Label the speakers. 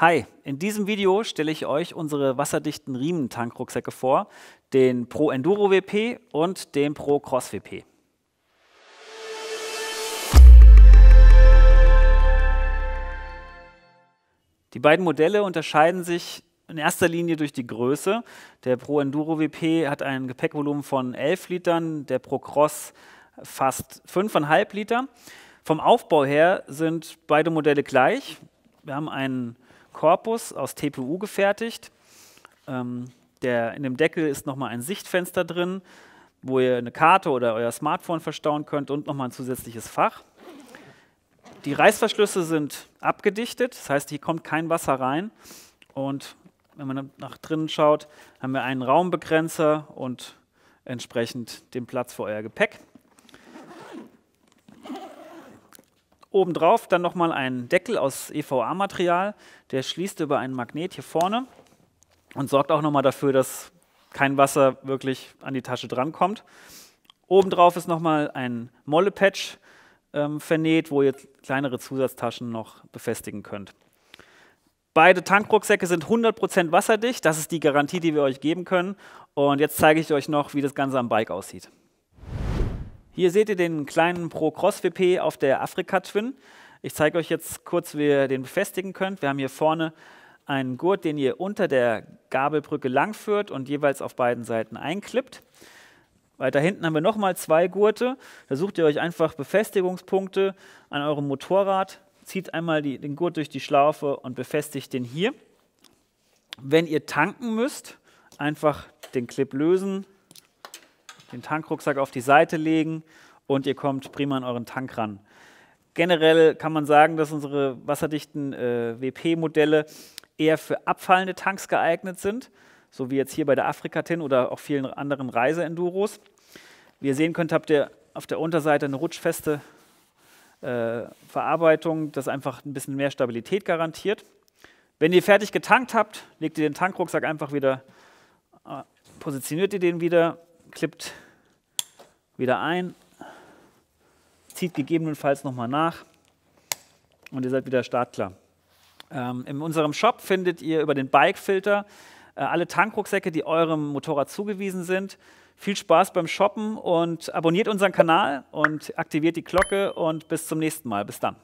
Speaker 1: Hi, in diesem Video stelle ich euch unsere wasserdichten Riementankrucksäcke vor, den Pro Enduro WP und den Pro Cross WP. Die beiden Modelle unterscheiden sich in erster Linie durch die Größe. Der Pro Enduro WP hat ein Gepäckvolumen von 11 Litern, der Pro Cross fast 5,5 Liter. Vom Aufbau her sind beide Modelle gleich. Wir haben einen Korpus aus TPU gefertigt. Ähm, der, in dem Deckel ist nochmal ein Sichtfenster drin, wo ihr eine Karte oder euer Smartphone verstauen könnt und nochmal ein zusätzliches Fach. Die Reißverschlüsse sind abgedichtet, das heißt, hier kommt kein Wasser rein. Und wenn man nach drinnen schaut, haben wir einen Raumbegrenzer und entsprechend den Platz für euer Gepäck. Obendrauf dann nochmal ein Deckel aus EVA-Material, der schließt über einen Magnet hier vorne und sorgt auch nochmal dafür, dass kein Wasser wirklich an die Tasche drankommt. Obendrauf ist nochmal ein Molle-Patch ähm, vernäht, wo ihr kleinere Zusatztaschen noch befestigen könnt. Beide Tankrucksäcke sind 100% wasserdicht. Das ist die Garantie, die wir euch geben können. Und jetzt zeige ich euch noch, wie das Ganze am Bike aussieht. Hier seht ihr den kleinen Pro Cross WP auf der Afrika Twin. Ich zeige euch jetzt kurz, wie ihr den befestigen könnt. Wir haben hier vorne einen Gurt, den ihr unter der Gabelbrücke langführt und jeweils auf beiden Seiten einklippt. Weiter hinten haben wir nochmal zwei Gurte. Da sucht ihr euch einfach Befestigungspunkte an eurem Motorrad, zieht einmal die, den Gurt durch die Schlaufe und befestigt den hier. Wenn ihr tanken müsst, einfach den Clip lösen, den Tankrucksack auf die Seite legen und ihr kommt prima an euren Tank ran. Generell kann man sagen, dass unsere wasserdichten äh, WP-Modelle eher für abfallende Tanks geeignet sind, so wie jetzt hier bei der Afrikatin oder auch vielen anderen Reise-Enduros. Wie ihr sehen könnt, habt ihr auf der Unterseite eine rutschfeste äh, Verarbeitung, das einfach ein bisschen mehr Stabilität garantiert. Wenn ihr fertig getankt habt, legt ihr den Tankrucksack einfach wieder, äh, positioniert ihr den wieder klippt wieder ein, zieht gegebenenfalls nochmal nach und ihr seid wieder startklar. Ähm, in unserem Shop findet ihr über den Bikefilter äh, alle Tankrucksäcke, die eurem Motorrad zugewiesen sind. Viel Spaß beim Shoppen und abonniert unseren Kanal und aktiviert die Glocke und bis zum nächsten Mal. Bis dann.